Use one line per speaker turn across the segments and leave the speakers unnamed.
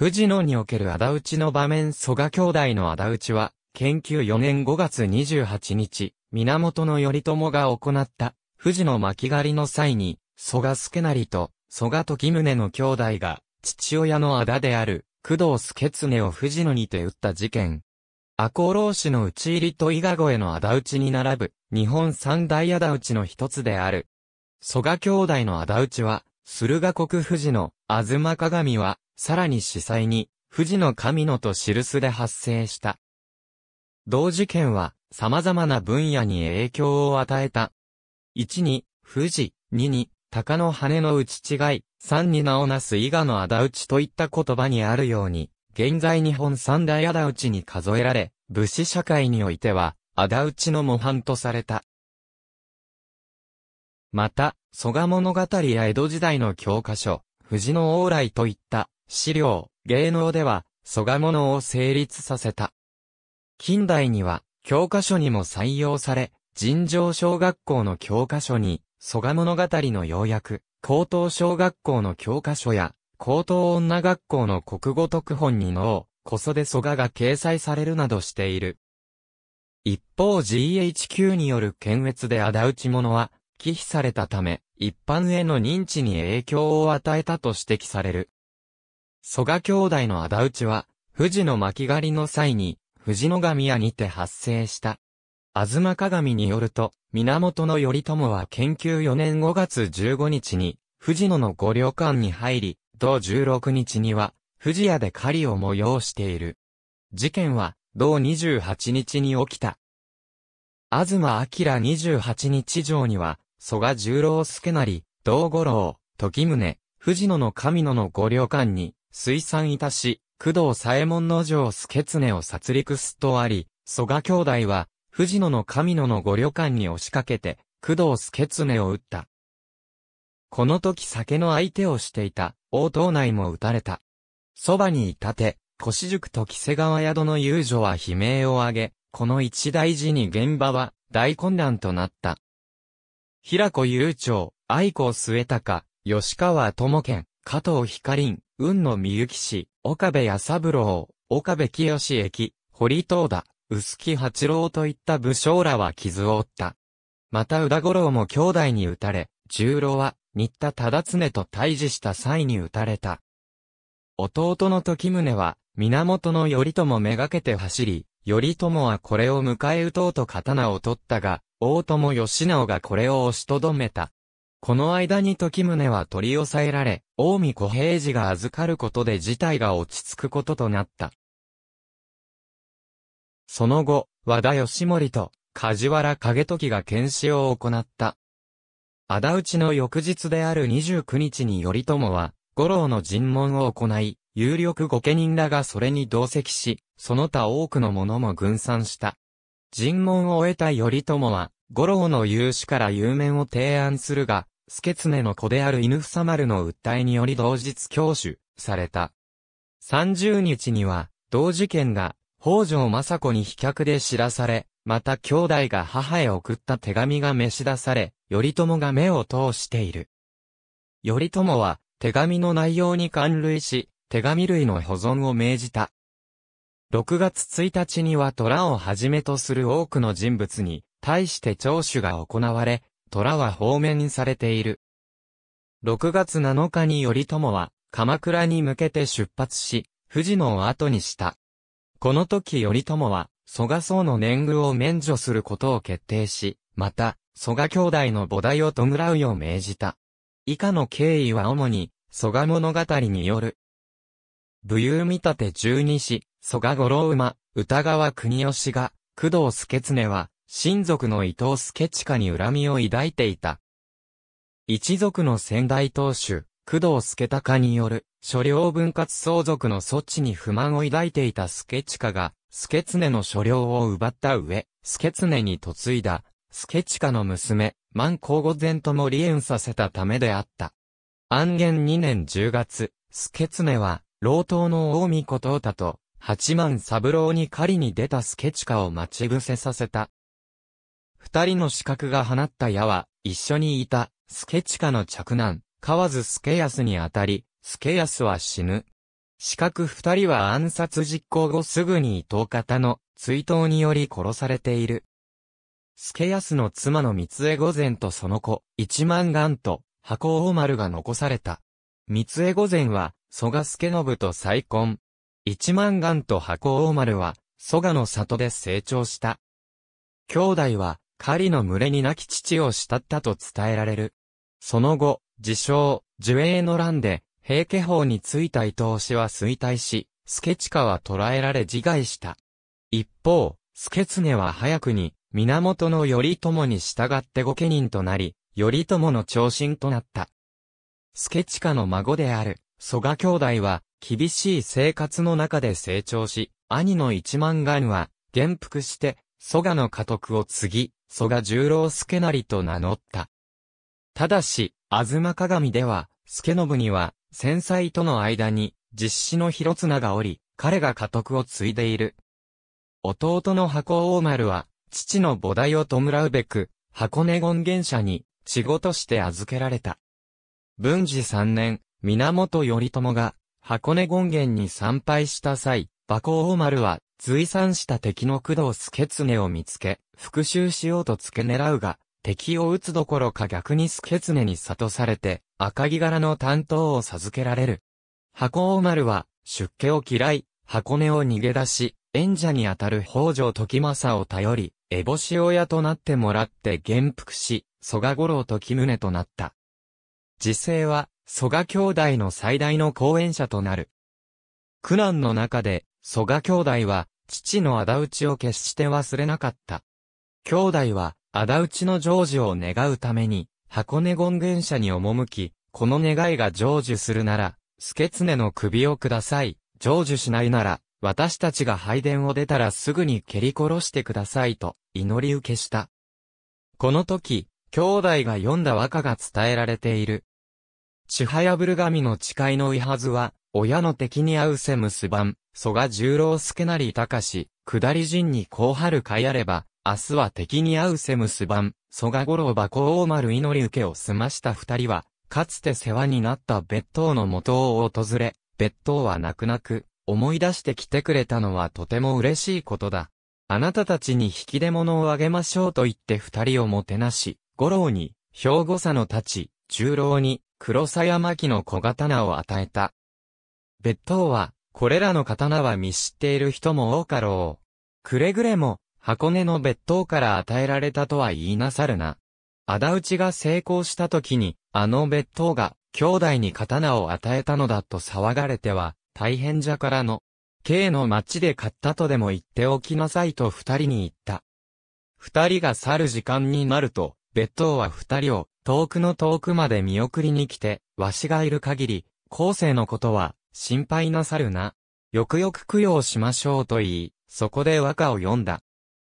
藤野における仇討ちの場面蘇我兄弟の仇討ちは、研究4年5月28日、源頼朝が行った、藤野巻狩りの際に、蘇我助成と、蘇我時宗の兄弟が、父親の仇である、工藤助常を藤野にて討った事件。赤穂浪士の討ち入りと伊賀越えの仇討ちに並ぶ、日本三大仇討ちの一つである。蘇我兄弟の仇討ちは、駿河国富士の吾妻鏡は、さらに司祭に、富士の神のと印すで発生した。同事件は、様々な分野に影響を与えた。1に、富士、2に、鷹の羽の打ち違い、3に名をなす伊賀の仇討ちといった言葉にあるように、現在日本三大仇討ちに数えられ、武士社会においては、仇討ちの模範とされた。また、蘇我物語や江戸時代の教科書、藤の往来といった資料、芸能では、蘇我物を成立させた。近代には、教科書にも採用され、尋常小学校の教科書に、蘇我物語の要約、高等小学校の教科書や、高等女学校の国語特本にの、こそで蘇我が掲載されるなどしている。一方 GHQ による検閲で仇討ち者は、忌避されたため、一般への認知に影響を与えたと指摘される。蘇我兄弟の仇討ちは、富士の巻狩りの際に、富士の神屋にて発生した。東鏡によると、源頼朝は研究4年5月15日に、富士野の五旅館に入り、同16日には、富士屋で狩りを催している。事件は、同28日に起きた。東明28日城には、蘇我十郎助なり、道五郎、時宗、藤野の神野の五旅館に、水産いたし、工藤左衛門の城助常を殺戮すとあり、蘇我兄弟は、藤野の神野の御旅館に押しかけて、工藤助常を撃った。この時酒の相手をしていた、王東内も撃たれた。そばにいたて、腰塾と木瀬川宿の遊女は悲鳴を上げ、この一大事に現場は大混乱となった。平子悠長、愛子末高、吉川智健、加藤光、雲野美幸氏、岡部八三郎、岡部清駅、堀東田、薄木八郎といった武将らは傷を負った。また宇田五郎も兄弟に撃たれ、十郎は、新田忠常と対峙した際に撃たれた。弟の時宗は、源頼朝めがけて走り、頼朝はこれを迎え撃とうと刀を取ったが、大友義直がこれを押しとどめた。この間に時宗は取り押さえられ、近江小平次が預かることで事態が落ち着くこととなった。その後、和田義盛と梶原景時が検視を行った。仇討ちの翌日である29日に頼朝は、五郎の尋問を行い、有力御家人らがそれに同席し、その他多くの者も軍参した。尋問を終えた頼朝は、五郎の有志から有面を提案するが、ツネの子である犬房丸の訴えにより同日教主された。30日には、同事件が、北条政子に飛脚で知らされ、また兄弟が母へ送った手紙が召し出され、頼朝が目を通している。頼朝は、手紙の内容に関類し、手紙類の保存を命じた。6月1日には虎をはじめとする多くの人物に、対して聴取が行われ、虎は放免されている。6月7日に頼朝は、鎌倉に向けて出発し、富士野を後にした。この時頼朝は、蘇我僧の年貢を免除することを決定し、また、蘇我兄弟の菩提を弔うよう命じた。以下の経緯は主に、蘇我物語による。武勇見立て十二子、蘇我五郎馬、歌川国吉が、工藤助常は、親族の伊藤助親に恨みを抱いていた。一族の先代当主、工藤助隆による、所領分割相続の措置に不満を抱いていた助親が、助常の所領を奪った上、助常に嫁いだ、助親の娘、万光御前とも離縁させたためであった。安元2年10月、助常は、老頭の大御子藤太と、八幡三郎に狩りに出た助親を待ち伏せさせた。二人の刺客が放った矢は、一緒にいた、助カの着難、河津助康にあたり、助康は死ぬ。刺客二人は暗殺実行後すぐに伊藤方の追悼により殺されている。助康の妻の三江御前とその子、一万願と、箱王丸が残された。三江御前は、蘇我助信と再婚。一万願と箱王丸は、蘇我の里で成長した。兄弟は、狩りの群れに亡き父を慕ったと伝えられる。その後、自称、樹影の乱で、平家法についた伊藤氏は衰退し、助近は捕らえられ自害した。一方、助常は早くに、源頼朝に従って御家人となり、頼朝の長身となった。助近の孫である、蘇我兄弟は、厳しい生活の中で成長し、兄の一万貫は、元服して、蘇我の家督を継ぎ、蘇我十郎助成と名乗った。ただし、東鏡では、助信には、戦災との間に、実施の広綱がおり、彼が家督を継いでいる。弟の箱大丸は、父の菩提を弔うべく、箱根権現社に、仕事して預けられた。文治三年、源頼朝が、箱根権現に参拝した際、箱大丸は随参した敵の工藤助常を見つけ、復讐しようと付け狙うが、敵を撃つどころか逆に助常に悟されて、赤木柄の担当を授けられる。箱尾丸は、出家を嫌い、箱根を逃げ出し、演者にあたる北条時政を頼り、烏帽子親となってもらって元服し、蘇我五郎時宗となった。時世は、蘇我兄弟の最大の後援者となる。苦難の中で、蘇我兄弟は、父の仇討ちを決して忘れなかった。兄弟は、仇討ちの成就を願うために、箱根権現社に赴き、この願いが成就するなら、助ネの首をください。成就しないなら、私たちが拝殿を出たらすぐに蹴り殺してくださいと、祈り受けした。この時、兄弟が読んだ和歌が伝えられている。ちはやぶる神の誓いのいはずは、親の敵に合うせ結ばん、蘇我十郎助なり高し、下り陣にこう春かやれば、明日は敵に合うせ結ばん、蘇我五郎馬高王丸祈り受けを済ました二人は、かつて世話になった別当の元を訪れ、別当は泣く泣く、思い出して来てくれたのはとても嬉しいことだ。あなたたちに引き出物をあげましょうと言って二人をもてなし、五郎に、兵庫佐の太刀、十郎に、黒狭山木の小刀を与えた。別当は、これらの刀は見知っている人も多かろう。くれぐれも、箱根の別当から与えられたとは言いなさるな。仇討ちが成功した時に、あの別当が、兄弟に刀を与えたのだと騒がれては、大変じゃからの。K の町で買ったとでも言っておきなさいと二人に言った。二人が去る時間になると、別当は二人を、遠くの遠くまで見送りに来て、わしがいる限り、後世のことは、心配なさるな。よくよく供養しましょうと言い、そこで和歌を読んだ。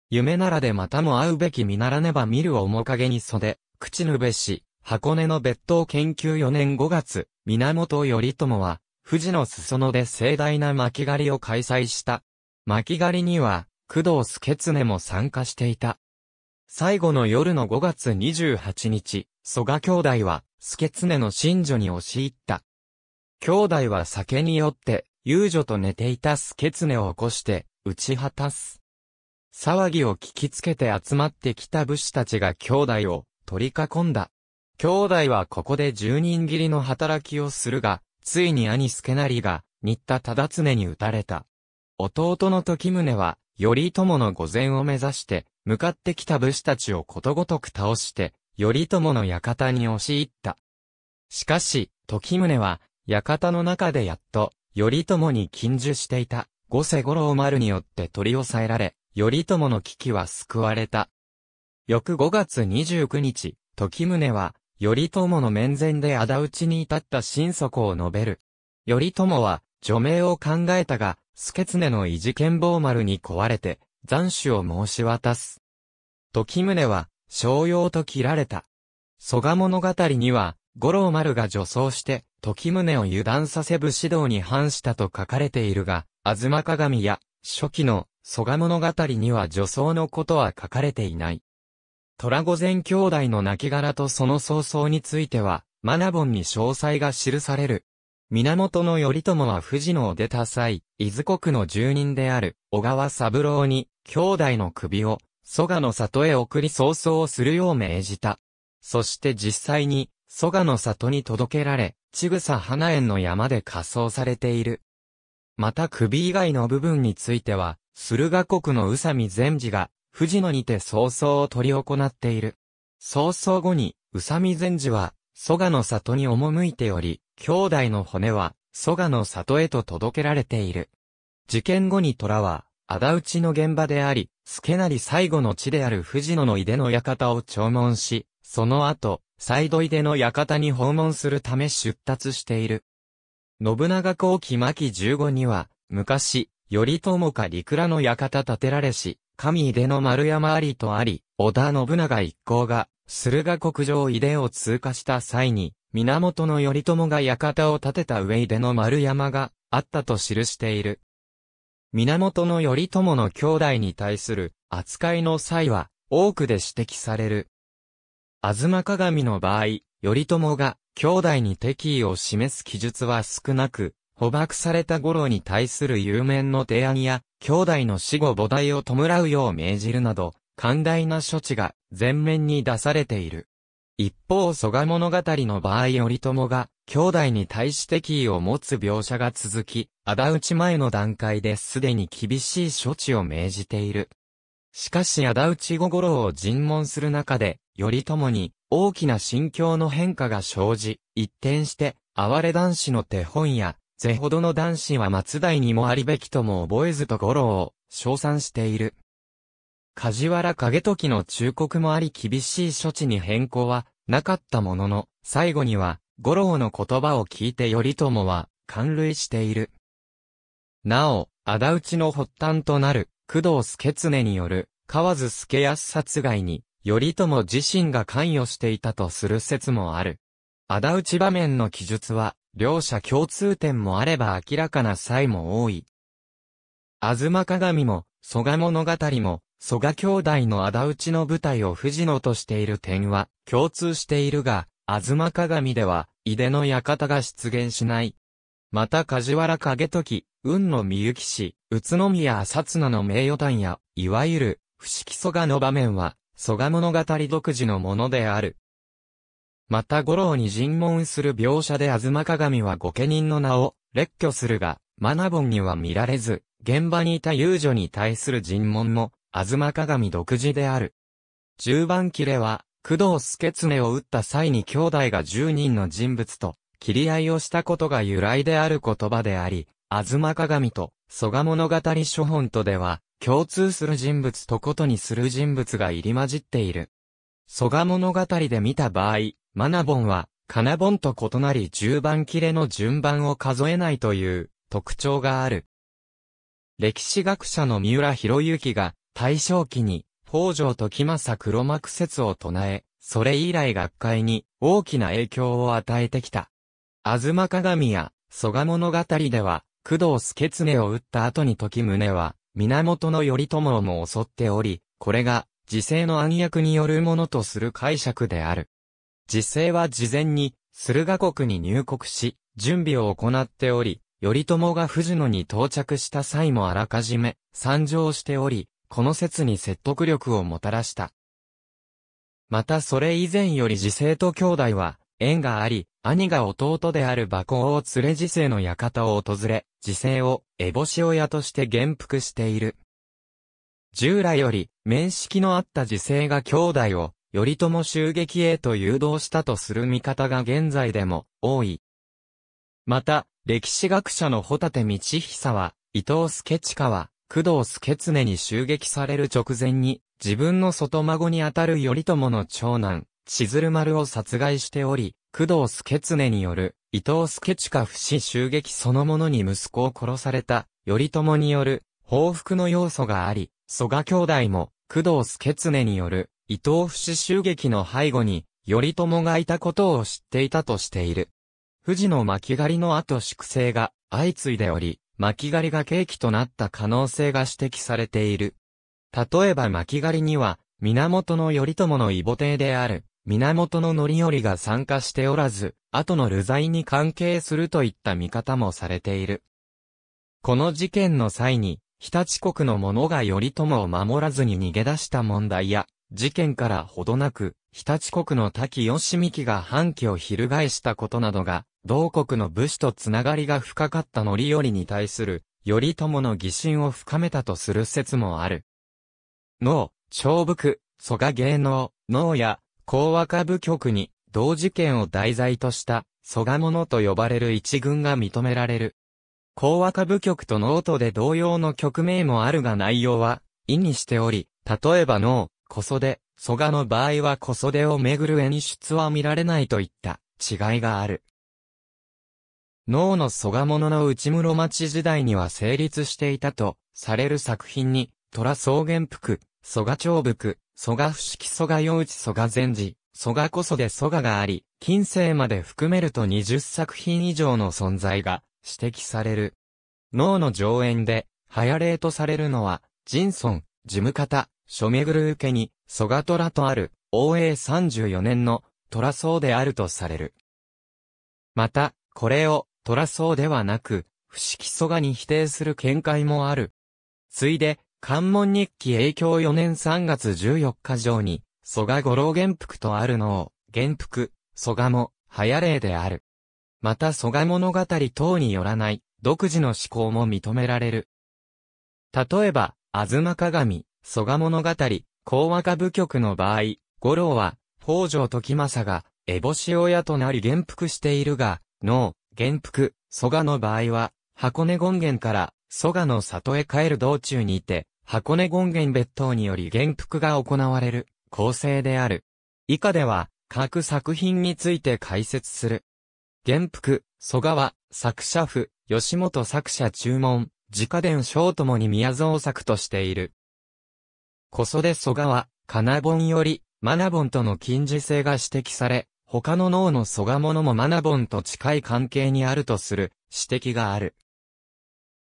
夢ならでまたも会うべき見ならねば見る面影に袖、口ぬべし、箱根の別当研究4年5月、源頼朝は、富士の裾野で盛大な巻狩りを開催した。巻狩りには、工藤助常も参加していた。最後の夜の5月28日、蘇我兄弟は、助常の新女に押し入った。兄弟は酒に酔って、遊女と寝ていたスケツネを起こして、打ち果たす。騒ぎを聞きつけて集まってきた武士たちが兄弟を取り囲んだ。兄弟はここで十人斬りの働きをするが、ついに兄助成が、新田忠常に撃たれた。弟の時宗は、頼朝の御前を目指して、向かってきた武士たちをことごとく倒して、頼朝の館に押し入った。しかし、時宗は、館の中でやっと、頼朝に禁受していた、五世五郎丸によって取り押さえられ、頼朝の危機は救われた。翌5月29日、時宗は、頼朝の面前で仇討ちに至った心底を述べる。頼朝は、除名を考えたが、助常の異地剣坊丸に壊れて、斬首を申し渡す。時宗は、商用と切られた。蘇我物語には、五郎丸が女装して、時宗を油断させ武士道に反したと書かれているが、吾妻鏡や、初期の、蘇我物語には女装のことは書かれていない。虎御前兄弟の亡骸とその早々については、マナボンに詳細が記される。源頼朝は藤野を出た際、伊豆国の住人である、小川三郎に、兄弟の首を、蘇我の里へ送り早々をするよう命じた。そして実際に、蘇我の里に届けられ、千草花園の山で火葬されている。また首以外の部分については、駿河国の宇佐美禅寺が、藤野にて早々を取り行っている。早々後に、宇佐美禅寺は、蘇我の里に赴いており、兄弟の骨は、蘇我の里へと届けられている。事件後に虎は、仇討ちの現場であり、助成最後の地である藤野の井出の館を弔問し、その後、サイドイデの館に訪問するため出立している。信長公記巻15には、昔、頼朝か陸らの館建てられし、神井出の丸山ありとあり、織田信長一行が、駿河国上井出を通過した際に、源頼朝が館を建てた上井出の丸山があったと記している。源頼朝の兄弟に対する扱いの際は、多くで指摘される。東鏡の場合、頼朝が兄弟に敵意を示す記述は少なく、捕獲された頃に対する有面の提案や、兄弟の死後母体を弔うよう命じるなど、寛大な処置が前面に出されている。一方、蘇我物語の場合頼朝が、兄弟に対して敵意を持つ描写が続き、仇討ち前の段階ですでに厳しい処置を命じている。しかし仇討ち後郎を尋問する中で、頼朝に大きな心境の変化が生じ、一転して、哀れ男子の手本や、ぜほどの男子は松代にもありべきとも覚えずと五郎を称賛している。梶原景時の忠告もあり厳しい処置に変更はなかったものの、最後には五郎の言葉を聞いて頼朝は感類している。なお、仇討ちの発端となる工藤助常による河津助康殺害に頼朝自身が関与していたとする説もある。仇討ち場面の記述は、両者共通点もあれば明らかな際も多い。吾妻鏡も、蘇我物語も、蘇我兄弟の仇討ちの舞台を藤野としている点は共通しているが、吾妻鏡では、井手の館が出現しない。また梶原景時、雲野美幸氏、宇都宮薩野の名誉団や、いわゆる、不思議蘇我の場面は、蘇我物語独自のものである。また五郎に尋問する描写で東鏡は御家人の名を列挙するが、マナボンには見られず、現場にいた遊女に対する尋問も、東鏡独自である。十番切れは、工藤助常を撃った際に兄弟が十人の人物と、切り合いをしたことが由来である言葉であり、東鏡と、蘇我物語書本とでは、共通する人物とことにする人物が入り混じっている。蘇我物語で見た場合、マナボンは、カナボンと異なり10番切れの順番を数えないという特徴がある。歴史学者の三浦博之が大正期に北条時政黒幕説を唱え、それ以来学会に大きな影響を与えてきた。ずま鏡や蘇我物語では、工藤助常を打った後に時宗は、源頼朝をも襲っており、これが、時勢の暗躍によるものとする解釈である。時勢は事前に、駿河国に入国し、準備を行っており、頼朝が藤野に到着した際もあらかじめ参上しており、この説に説得力をもたらした。またそれ以前より時勢と兄弟は縁があり、兄が弟である馬行を連れ辞世の館を訪れ、辞世を、烏帽子親として元服している。従来より、面識のあった時世が兄弟を、頼朝襲撃へと誘導したとする見方が現在でも、多い。また、歴史学者のホタテ道久は、伊藤助親は、工藤助常に襲撃される直前に、自分の外孫にあたる頼朝の長男、千鶴丸を殺害しており、工藤助常による、伊藤助近不死襲撃そのものに息子を殺された、頼朝による、報復の要素があり、蘇我兄弟も、工藤助常による、伊藤不死襲撃の背後に、頼朝がいたことを知っていたとしている。富士の巻狩りの後粛清が相次いでおり、巻狩りが契機となった可能性が指摘されている。例えば巻狩りには、源頼朝の異母帝である、源範頼が参加しておらず、後の流罪に関係するといった見方もされている。この事件の際に、日立国の者が頼朝を守らずに逃げ出した問題や、事件からほどなく、日立国の滝義幹が反旗を翻したことなどが、同国の武士とつながりが深かった範頼に対する、頼朝の疑心を深めたとする説もある。脳、長伏、蘇我芸能、脳や、講和歌部局に、同事件を題材とした、蘇我者と呼ばれる一群が認められる。講和歌部局とノートで同様の曲名もあるが内容は、意にしており、例えばノー、小袖、蘇我の場合は小袖をめぐる演出は見られないといった違いがある。脳の蘇我者の内室町時代には成立していたとされる作品に、虎草原服、蘇我長服、蘇我不式蘇我陽内蘇我禅寺、蘇我こそで蘇我があり、近世まで含めると20作品以上の存在が指摘される。脳の上演で、早例とされるのは、人尊、事務方、諸巡る受けに、蘇我虎とある、応永34年の、虎僧であるとされる。また、これを、虎僧ではなく、不思議蘇我に否定する見解もある。ついで、関門日記影響4年3月14日上に、蘇我五郎元服とあるのを、元服、蘇我も、早例である。また蘇我物語等によらない、独自の思考も認められる。例えば、あずま鏡、蘇我物語、講和歌舞曲の場合、五郎は、北条時政が、烏帽子親となり元服しているが、脳、元服、蘇我の場合は、箱根権現から、蘇我の里へ帰る道中にいて、箱根権現別当により元服が行われる構成である。以下では、各作品について解説する。元服、蘇川、作者府、吉本作者注文、自家伝賞ともに宮蔵作としている。小袖蘇川、金本より、マナボンとの近似性が指摘され、他の脳の蘇我ものもマナボンと近い関係にあるとする指摘がある。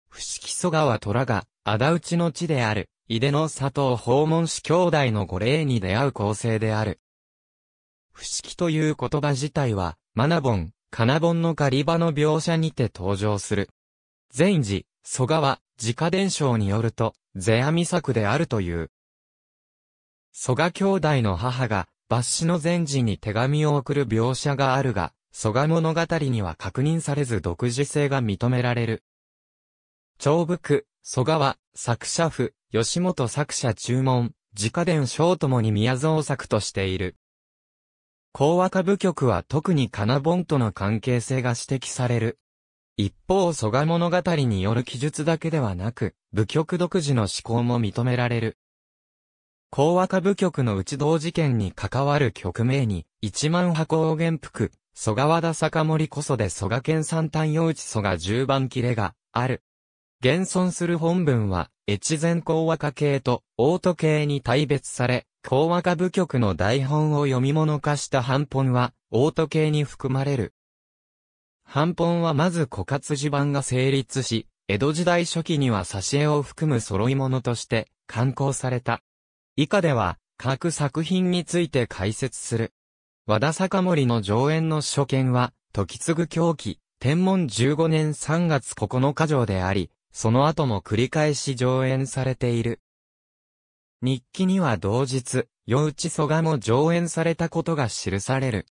不思議蘇川虎が仇討ちの地である、井出の里を訪問し兄弟の御礼に出会う構成である。不思議という言葉自体は、マナボン、カナボンの狩り場の描写にて登場する。禅治、蘇我自家伝承によると、世阿弥作であるという。蘇我兄弟の母が、抜子の禅治に手紙を送る描写があるが、蘇我物語には確認されず独自性が認められる。長福、蘇川、作者府、吉本作者注文、自家伝章ともに宮蔵作としている。高和歌舞局は特に金本との関係性が指摘される。一方、蘇我物語による記述だけではなく、部局独自の思考も認められる。高和歌舞局の内道事件に関わる局名に、一万箱を元服、蘇我和田坂森こそで蘇我県三単用地蘇我十番切れがある、現存する本文は、越前講和歌系と、大都系に大別され、講和歌部局の台本を読み物化した版本は、大都系に含まれる。版本はまず枯渇地版が成立し、江戸時代初期には挿絵を含む揃い物として、刊行された。以下では、各作品について解説する。和田坂森の上演の初見は、時継ぐ狂気、天文15年3月9日上であり、その後も繰り返し上演されている。日記には同日、夜内蘇我も上演されたことが記される。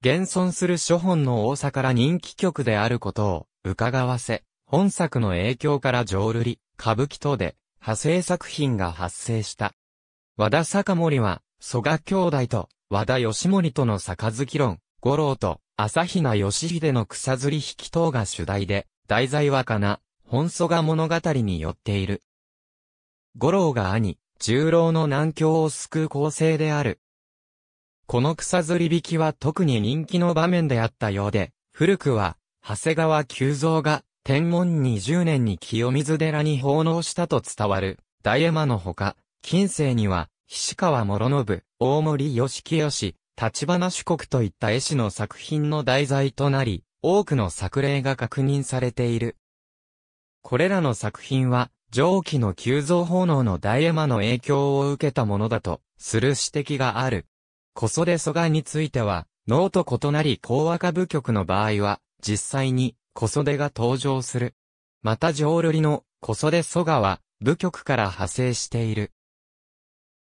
現存する諸本の多さから人気曲であることを伺わせ、本作の影響から浄瑠璃、歌舞伎等で派生作品が発生した。和田坂森は、蘇我兄弟と和田義森との杯論、五郎と朝比奈義秀の草釣り引き等が主題で、題材はかな、本祖が物語によっている。五郎が兄、十郎の難境を救う構成である。この草釣り引きは特に人気の場面であったようで、古くは、長谷川久蔵が、天文20年に清水寺に奉納したと伝わる、大絵馬のほか、近世には、菱川諸信、大森義清、立花主国といった絵師の作品の題材となり、多くの作例が確認されている。これらの作品は、蒸気の急増炎の大エマの影響を受けたものだと、する指摘がある。小袖蘇ソについては、能と異なり高和歌舞曲の場合は、実際に、小袖が登場する。また浄瑠璃の、小袖蘇ソは、舞曲から派生している。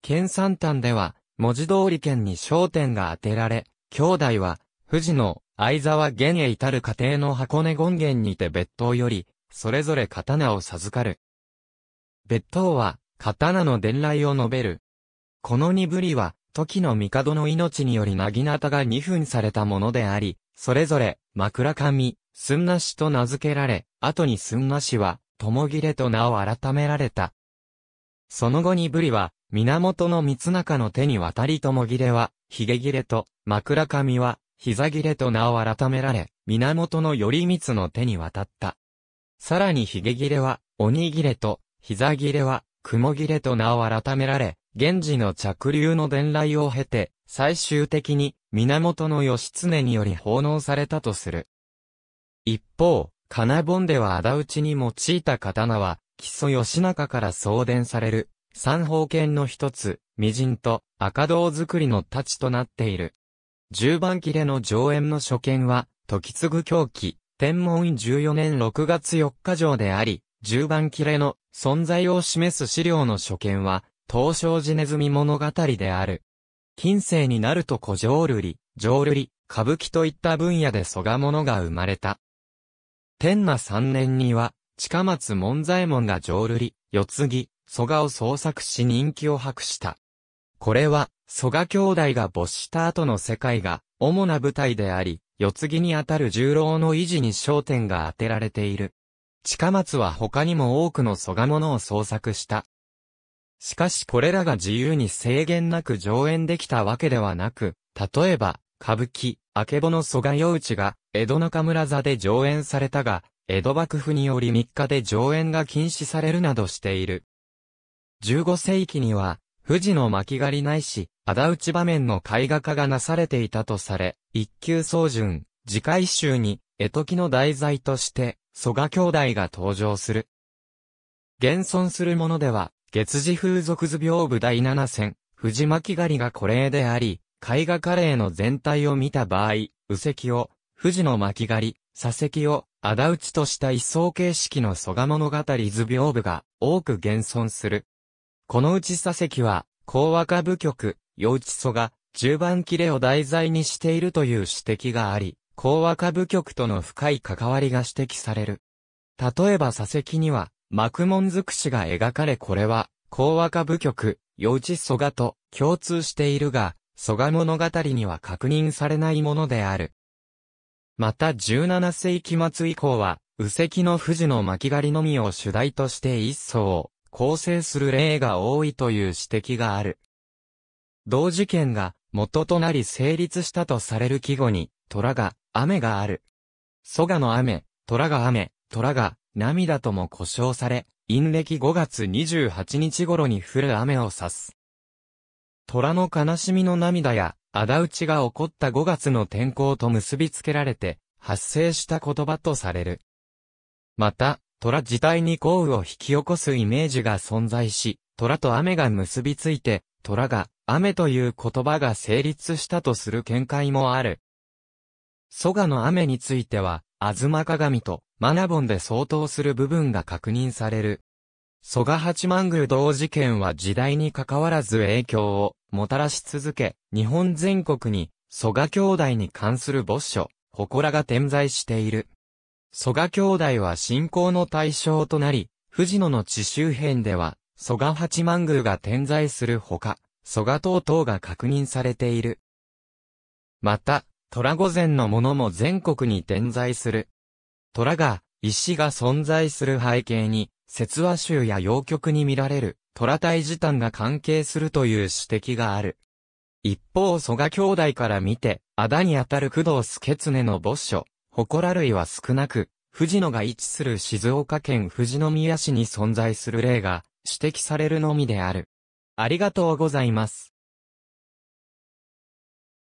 県三端では、文字通り県に焦点が当てられ、兄弟は、富士の、相沢源へ至る家庭の箱根権現にて別当より、それぞれ刀を授かる。別当は、刀の伝来を述べる。この二ぶりは、時の帝の命により薙刀が二分されたものであり、それぞれ、枕神、すんなしと名付けられ、後にすんなしは、ともぎれと名を改められた。その後にぶりは、源の三中の手に渡りともぎれは、ひげ切れと、枕神は、膝切れと名を改められ、源の頼光の手に渡った。さらにヒゲ切れは、鬼切れと、膝切れは、雲切れと名を改められ、源氏の着流の伝来を経て、最終的に、源義経により奉納されたとする。一方、金本では仇討ちに用いた刀は、木曽義仲から送電される、三方剣の一つ、微塵と赤胴作りの太刀となっている。十番切れの上演の初見は、時継ぐ狂気、天文院14年6月4日上であり、10番切れの存在を示す資料の所見は、東照寺ネズミ物語である。近世になると古城瑠璃、城瑠璃、歌舞伎といった分野で蘇我物が生まれた。天那3年には、近松門左衛門が城瑠璃、四つ木、蘇我を創作し人気を博した。これは、蘇我兄弟が没した後の世界が、主な舞台であり、四つ木にあたる重郎の維持に焦点が当てられている。近松は他にも多くの蘇我物を創作した。しかしこれらが自由に制限なく上演できたわけではなく、例えば、歌舞伎、明けぼの蘇我用市が、江戸中村座で上演されたが、江戸幕府により3日で上演が禁止されるなどしている。15世紀には、富士の巻狩りないし、仇討ち場面の絵画化がなされていたとされ、一級総順、次回集に、絵時の題材として、蘇我兄弟が登場する。現存するものでは、月次風俗図屏風第七戦、富士巻狩りがこれであり、絵画カレーの全体を見た場合、右席を、富士の巻狩り、左席を、仇討ちとした一層形式の蘇我物語図屏風が多く現存する。このうち佐席は、高和歌舞曲、幼稚祖が、十番切れを題材にしているという指摘があり、高和歌舞曲との深い関わりが指摘される。例えば佐席には、幕門尽くしが描かれこれは、高和歌舞曲、幼稚蘇がと共通しているが、蘇我物語には確認されないものである。また17世紀末以降は、右石の富士の巻狩りのみを主題として一層、構成する例が多いという指摘がある。同事件が元となり成立したとされる季語に、虎が、雨がある。蘇我の雨、虎が雨、虎が、涙とも呼称され、陰暦5月28日頃に降る雨を指す。虎の悲しみの涙や、仇討ちが起こった5月の天候と結びつけられて、発生した言葉とされる。また、虎自体に豪雨を引き起こすイメージが存在し、虎と雨が結びついて、虎が雨という言葉が成立したとする見解もある。蘇我の雨については、吾妻鏡とマナボンで相当する部分が確認される。蘇我八幡宮同事件は時代に関わらず影響をもたらし続け、日本全国に蘇我兄弟に関する没所、祠が点在している。蘇我兄弟は信仰の対象となり、藤野の地周辺では、蘇我八幡宮が点在するほか、蘇我等々が確認されている。また、虎御前のものも全国に点在する。虎が、石が存在する背景に、説話集や洋曲に見られる、虎体時短が関係するという指摘がある。一方、蘇我兄弟から見て、あだにあたる工藤助常の墓所、祠類は少なく、富士野が位置する静岡県富士宮市に存在する例が指摘されるのみである。ありがとうございます。